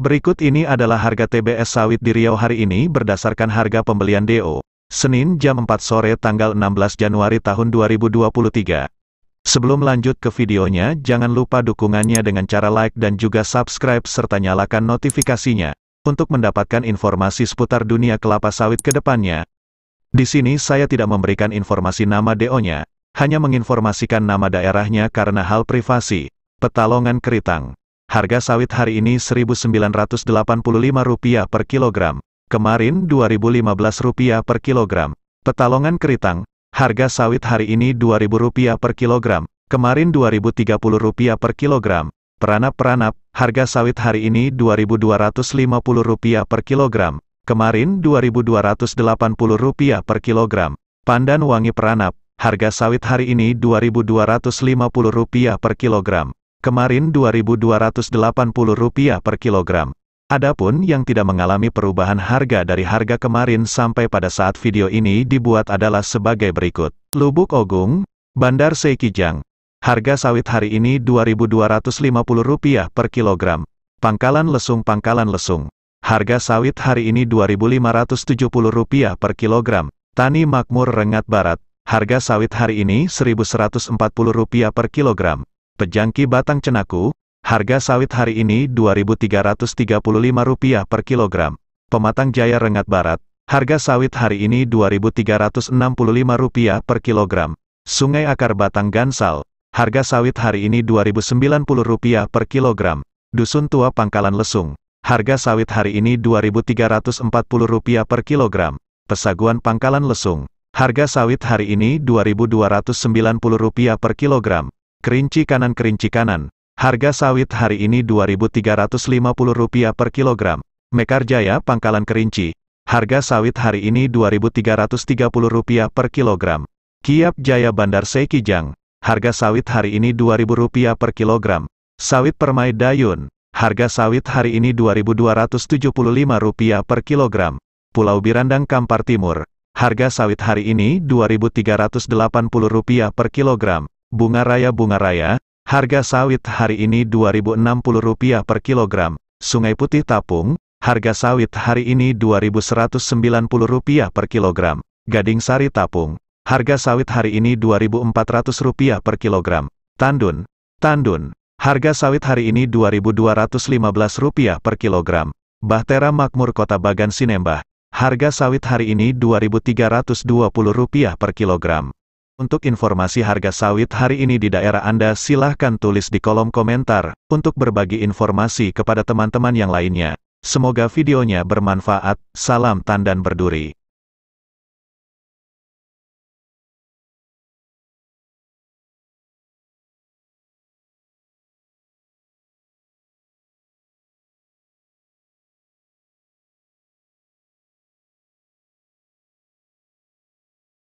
Berikut ini adalah harga TBS sawit di Riau hari ini berdasarkan harga pembelian DO. Senin jam 4 sore tanggal 16 Januari tahun 2023. Sebelum lanjut ke videonya, jangan lupa dukungannya dengan cara like dan juga subscribe serta nyalakan notifikasinya. Untuk mendapatkan informasi seputar dunia kelapa sawit ke depannya, di sini saya tidak memberikan informasi nama DO-nya, hanya menginformasikan nama daerahnya karena hal privasi, Petalongan Keritang. Harga sawit hari ini Rp1.985 per kilogram, kemarin Rp2.015 per kilogram. Petalongan Keritang, harga sawit hari ini Rp2.000 per kilogram, kemarin Rp2.030 per kilogram. Peranap-peranap, harga sawit hari ini Rp2.250 per kilogram, Kemarin Rp2.280 per kilogram. Pandan wangi peranap, harga sawit hari ini Rp2.250 per kilogram. Kemarin Rp2.280 per kilogram. Adapun yang tidak mengalami perubahan harga dari harga kemarin sampai pada saat video ini dibuat adalah sebagai berikut. Lubuk Ogung, Bandar Seikijang. Harga sawit hari ini Rp2.250 per kilogram. Pangkalan Lesung Pangkalan Lesung. Harga sawit hari ini Rp2.570 per kilogram. Tani Makmur Rengat Barat, harga sawit hari ini Rp1.140 per kilogram. Pejangki Batang Cenaku, harga sawit hari ini Rp2.335 per kilogram. Pematang Jaya Rengat Barat, harga sawit hari ini Rp2.365 per kilogram. Sungai Akar Batang Gansal, harga sawit hari ini Rp2.090 per kilogram. Dusun Tua Pangkalan Lesung, Harga sawit hari ini Rp2.340 per kilogram. Pesaguan Pangkalan Lesung. Harga sawit hari ini Rp2.290 per kilogram. Kerinci kanan kerinci kanan. Harga sawit hari ini Rp2.350 per kilogram. Mekar Pangkalan Kerinci. Harga sawit hari ini Rp2.330 per kilogram. Kiap Jaya Bandar Seikijang. Harga sawit hari ini Rp2.000 per kilogram. Sawit Permai Dayun. Harga sawit hari ini Rp2.275 per kilogram. Pulau Birandang Kampar Timur. Harga sawit hari ini Rp2.380 per kilogram. Bunga Raya Bunga Raya. Harga sawit hari ini Rp2.060 per kilogram. Sungai Putih Tapung. Harga sawit hari ini Rp2.190 per kilogram. Gading Sari Tapung. Harga sawit hari ini Rp2.400 per kilogram. Tandun. Tandun. Harga sawit hari ini Rp2.215 per kilogram. Bahtera Makmur Kota Bagan Sinembah. Harga sawit hari ini Rp2.320 per kilogram. Untuk informasi harga sawit hari ini di daerah Anda silahkan tulis di kolom komentar, untuk berbagi informasi kepada teman-teman yang lainnya. Semoga videonya bermanfaat, salam tandan berduri.